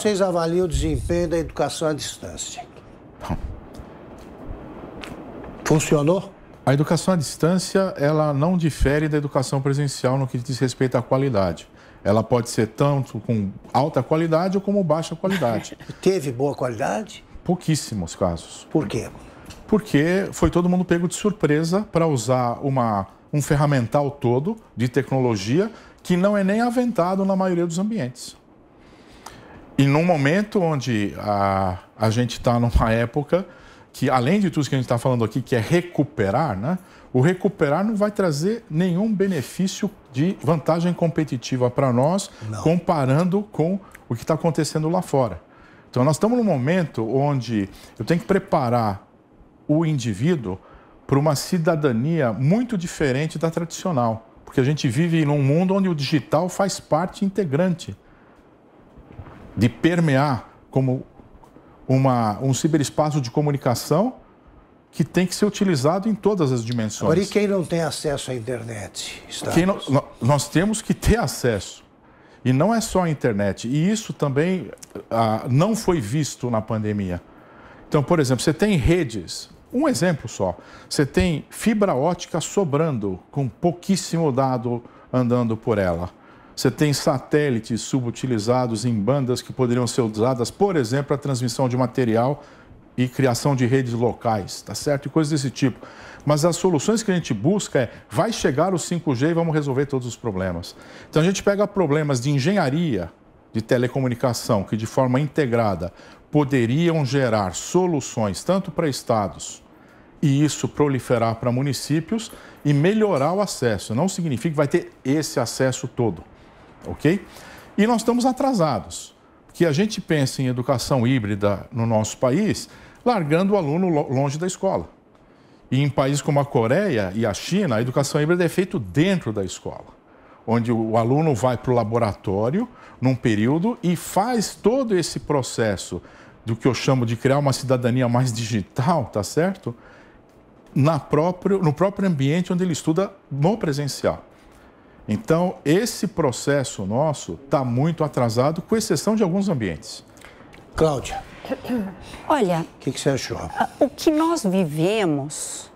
vocês avaliam o desempenho da educação à distância? Funcionou? A educação à distância, ela não difere da educação presencial no que diz respeito à qualidade. Ela pode ser tanto com alta qualidade ou como baixa qualidade. Teve boa qualidade? Pouquíssimos casos. Por quê? Porque foi todo mundo pego de surpresa para usar uma, um ferramental todo de tecnologia que não é nem aventado na maioria dos ambientes. E num momento onde a, a gente está numa época que, além de tudo que a gente está falando aqui, que é recuperar, né? O recuperar não vai trazer nenhum benefício de vantagem competitiva para nós, não. comparando com o que está acontecendo lá fora. Então, nós estamos num momento onde eu tenho que preparar o indivíduo para uma cidadania muito diferente da tradicional, porque a gente vive num mundo onde o digital faz parte integrante de permear como uma, um ciberespaço de comunicação que tem que ser utilizado em todas as dimensões. Agora, e quem não tem acesso à internet? Não, nós temos que ter acesso. E não é só a internet. E isso também ah, não foi visto na pandemia. Então, por exemplo, você tem redes, um exemplo só. Você tem fibra ótica sobrando, com pouquíssimo dado andando por ela. Você tem satélites subutilizados em bandas que poderiam ser usadas, por exemplo, para transmissão de material e criação de redes locais, tá certo? E coisas desse tipo. Mas as soluções que a gente busca é, vai chegar o 5G e vamos resolver todos os problemas. Então a gente pega problemas de engenharia, de telecomunicação, que de forma integrada poderiam gerar soluções tanto para estados e isso proliferar para municípios e melhorar o acesso. Não significa que vai ter esse acesso todo ok? E nós estamos atrasados, porque a gente pensa em educação híbrida no nosso país largando o aluno longe da escola. E em países como a Coreia e a China, a educação híbrida é feita dentro da escola, onde o aluno vai para o laboratório num período e faz todo esse processo do que eu chamo de criar uma cidadania mais digital, tá certo? Na próprio, no próprio ambiente onde ele estuda no presencial. Então, esse processo nosso está muito atrasado, com exceção de alguns ambientes. Cláudia. Olha. O que, que, você achou? O que nós vivemos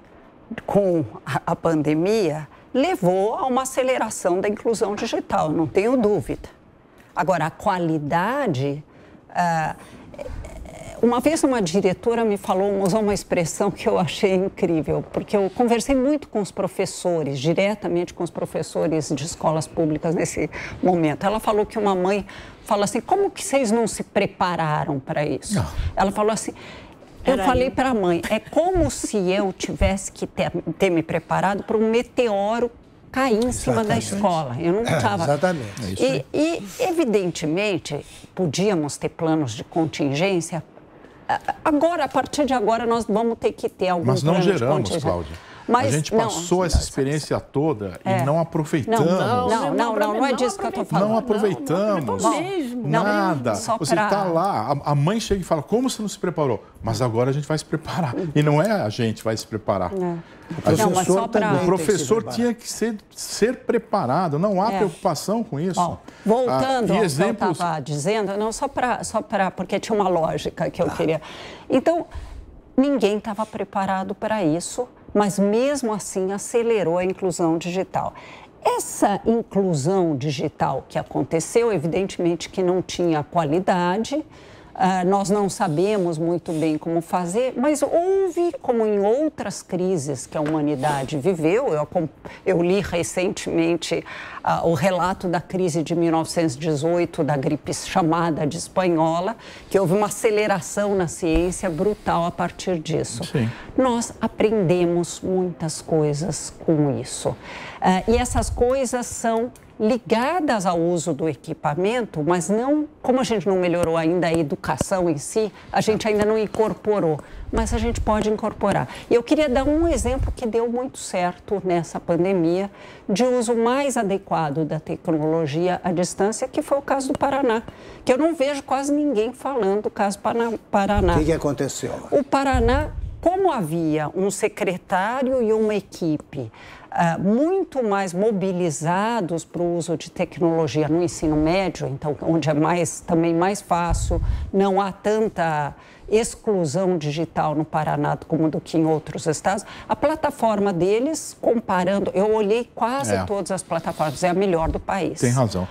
com a pandemia levou a uma aceleração da inclusão digital, não tenho dúvida. Agora, a qualidade. Uh, uma vez uma diretora me falou, usou uma expressão que eu achei incrível, porque eu conversei muito com os professores, diretamente com os professores de escolas públicas nesse momento. Ela falou que uma mãe fala assim: "Como que vocês não se prepararam para isso?". Não. Ah. Ela falou assim: eu Era falei para a mãe, é como se eu tivesse que ter, ter me preparado para um meteoro cair em cima exatamente. da escola. Eu não estava. É, exatamente. E, é. e, evidentemente, podíamos ter planos de contingência agora, a partir de agora, nós vamos ter que ter algum Mas não geramos, Cláudia. Mas, a gente passou não, essa experiência toda é. e não aproveitamos. Não, não, não, não, não é disso que eu estou falando. Não aproveitamos. Nada. Você está lá, a mãe chega e fala, como você não se preparou? Mas agora a gente vai se preparar. E não é a gente vai se preparar. É. O professor, não, pra... Tá- o professor tinha que ser, ser preparado, não há é. preocupação com isso. Bom, voltando ah, ao exemplos... que eu estava dizendo, não só para, só pra, porque tinha uma lógica que eu queria. Então, ninguém estava preparado para isso mas mesmo assim acelerou a inclusão digital. Essa inclusão digital que aconteceu, evidentemente que não tinha qualidade, Uh, nós não sabemos muito bem como fazer, mas houve, como em outras crises que a humanidade viveu, eu, eu li recentemente uh, o relato da crise de 1918, da gripe chamada de espanhola, que houve uma aceleração na ciência brutal a partir disso. Sim. Nós aprendemos muitas coisas com isso. Uh, e essas coisas são ligadas ao uso do equipamento, mas não, como a gente não melhorou ainda a educação em si, a gente ainda não incorporou, mas a gente pode incorporar. E eu queria dar um exemplo que deu muito certo nessa pandemia de uso mais adequado da tecnologia à distância, que foi o caso do Paraná, que eu não vejo quase ninguém falando do caso Paraná. O que, que aconteceu? O Paraná como havia um secretário e uma equipe uh, muito mais mobilizados para o uso de tecnologia no ensino médio, então onde é mais também mais fácil, não há tanta exclusão digital no Paraná como do que em outros estados. A plataforma deles, comparando, eu olhei quase é. todas as plataformas, é a melhor do país. Tem razão.